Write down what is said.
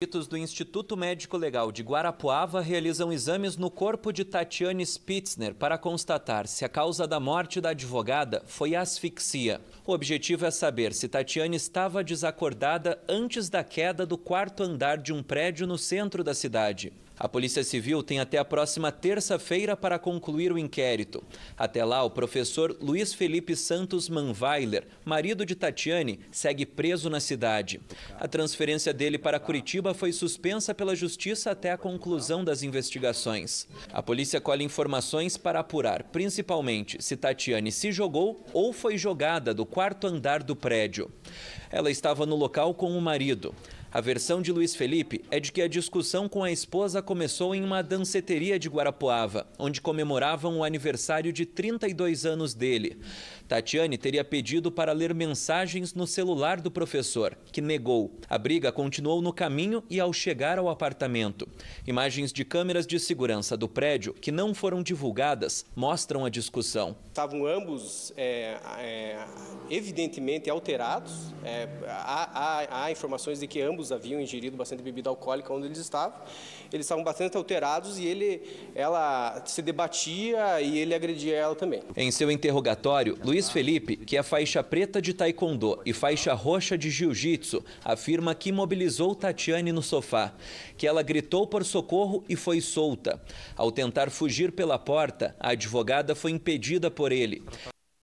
Peritos do Instituto Médico Legal de Guarapuava realizam exames no corpo de Tatiane Spitzner para constatar se a causa da morte da advogada foi asfixia. O objetivo é saber se Tatiane estava desacordada antes da queda do quarto andar de um prédio no centro da cidade. A Polícia Civil tem até a próxima terça-feira para concluir o inquérito. Até lá, o professor Luiz Felipe Santos Manweiler, marido de Tatiane, segue preso na cidade. A transferência dele para Curitiba foi suspensa pela Justiça até a conclusão das investigações. A polícia colhe informações para apurar, principalmente, se Tatiane se jogou ou foi jogada do quarto andar do prédio. Ela estava no local com o marido. A versão de Luiz Felipe é de que a discussão com a esposa começou em uma danceteria de Guarapuava, onde comemoravam o aniversário de 32 anos dele. Tatiane teria pedido para ler mensagens no celular do professor, que negou. A briga continuou no caminho e ao chegar ao apartamento. Imagens de câmeras de segurança do prédio, que não foram divulgadas, mostram a discussão. Estavam ambos, é, é, evidentemente, alterados. É, há, há, há informações de que ambos ambos haviam ingerido bastante bebida alcoólica onde eles estavam. Eles estavam bastante alterados e ele, ela se debatia e ele agredia ela também. Em seu interrogatório, Luiz Felipe, que é faixa preta de taekwondo e faixa roxa de jiu-jitsu, afirma que imobilizou Tatiane no sofá, que ela gritou por socorro e foi solta. Ao tentar fugir pela porta, a advogada foi impedida por ele.